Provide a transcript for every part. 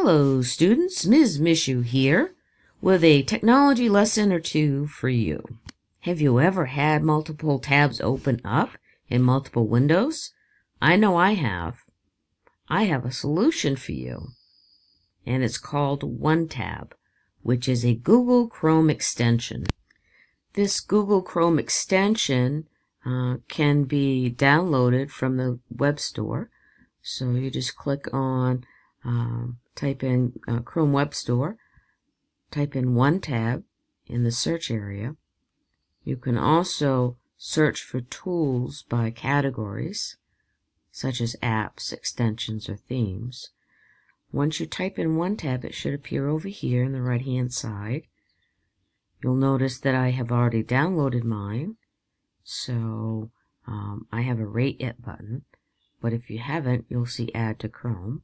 Hello, students. Ms. Mishu here with a technology lesson or two for you. Have you ever had multiple tabs open up in multiple windows? I know I have. I have a solution for you, and it's called OneTab, which is a Google Chrome extension. This Google Chrome extension uh, can be downloaded from the web store. So you just click on um, type in uh, Chrome Web Store, type in one tab in the search area. You can also search for tools by categories, such as apps, extensions, or themes. Once you type in one tab, it should appear over here in the right-hand side. You'll notice that I have already downloaded mine, so um, I have a Rate It button, but if you haven't, you'll see Add to Chrome.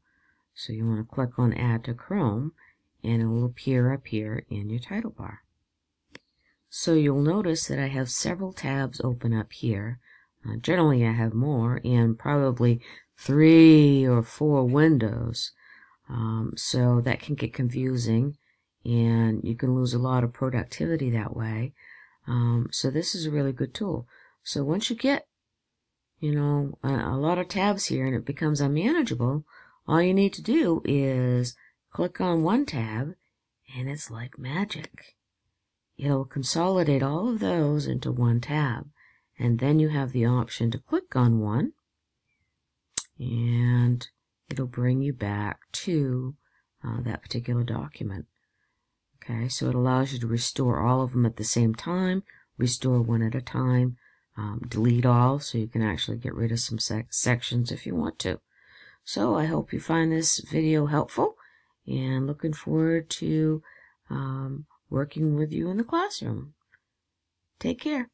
So you want to click on Add to Chrome, and it will appear up here in your title bar. So you'll notice that I have several tabs open up here. Uh, generally, I have more and probably three or four windows. Um, so that can get confusing and you can lose a lot of productivity that way. Um, so this is a really good tool. So once you get, you know, a, a lot of tabs here and it becomes unmanageable, all you need to do is click on one tab and it's like magic. It'll consolidate all of those into one tab. And then you have the option to click on one and it'll bring you back to uh, that particular document. Okay, so it allows you to restore all of them at the same time, restore one at a time, um, delete all so you can actually get rid of some sec sections if you want to. So I hope you find this video helpful and looking forward to um, working with you in the classroom. Take care.